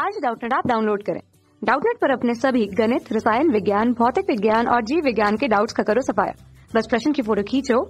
आज डाउटनेट आप डाउनलोड करें डाउटनेट पर अपने सभी गणित रसायन विज्ञान भौतिक विज्ञान और जीव विज्ञान के डाउट्स का करो सफाया बस प्रश्न की फोटो खींचो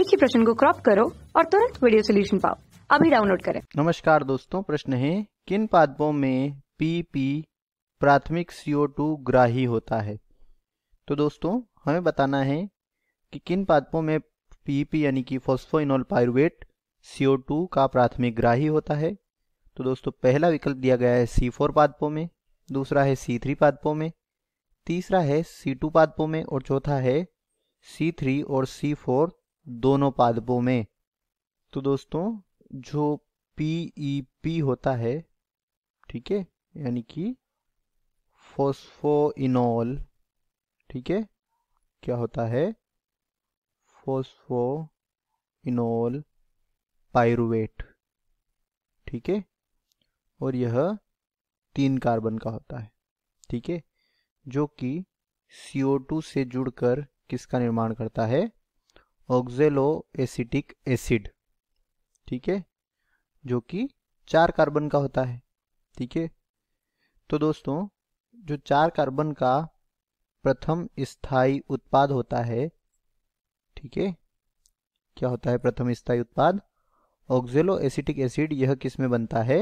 एक ही प्रश्न को क्रॉप करो और तुरंत वीडियो सोल्यूशन पाओ अभी डाउनलोड करें नमस्कार दोस्तों प्रश्न है किन पादपों में पी पी प्राथमिक सीओ ग्राही होता है तो दोस्तों हमें बताना है कि किन पादपों में पीपी यानी कि फोस्फोइनोल पायरुवेट सीओ का प्राथमिक ग्राही होता है तो दोस्तों पहला विकल्प दिया गया है सी फोर पादपों में दूसरा है सी थ्री पादपों में तीसरा है सी टू पादपों में और चौथा है सी थ्री और सी फोर दोनों पादपों में तो दोस्तों जो पी ई पी होता है ठीक है यानी कि फोस्फोइनोल ठीक है क्या होता है फोस्फोइनोल पायरुवेट ठीक है और यह तीन कार्बन का होता है ठीक है जो कि CO2 से जुड़कर किसका निर्माण करता है ऑक्जेलो एसिटिक एसिड ठीक है जो कि चार कार्बन का होता है ठीक है तो दोस्तों जो चार कार्बन का प्रथम स्थायी उत्पाद होता है ठीक है क्या होता है प्रथम स्थायी उत्पाद ऑक्जेलो एसिटिक एसिड यह किस में बनता है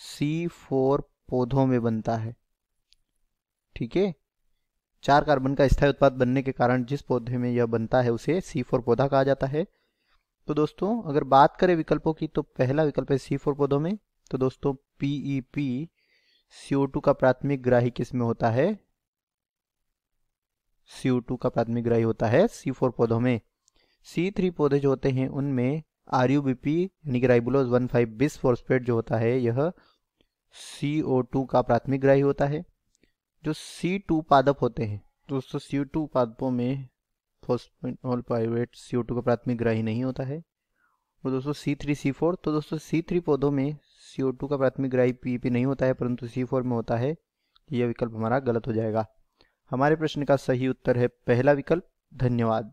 सी फोर पौधों में बनता है ठीक है चार कार्बन का स्थायी उत्पाद बनने के कारण जिस पौधे में यह बनता है उसे सी फोर पौधा कहा जाता है तो दोस्तों अगर बात करें विकल्पों की तो पहला विकल्प है सी फोर पौधों में तो दोस्तों पीई पी सीओ टू का प्राथमिक ग्राही किसमें होता है सीओ टू का प्राथमिक ग्राही होता है सी फोर पौधों में सी थ्री पौधे जो होते हैं उनमें आर यू बी पी यानी कि ribulose one five bisphosphate जो होता है यह सी ओ टू का प्राथमिक ग्राही होता है जो सी टू पादप होते हैं दोस्तों सी टू पादपों में फॉस्फेनॉल पाइवेट सी टू का प्राथमिक ग्राही नहीं होता है और दोस्तों सी थ्री सी फोर तो दोस्तों सी थ्री पौधों में सी टू का प्राथमिक ग्राही पी पी नहीं होता है परंतु सी फोर में होता है यह विकल्प हमारा गलत हो जाएगा हमारे प्रश्न का सही उत्तर है पहला विकल्प धन्यवाद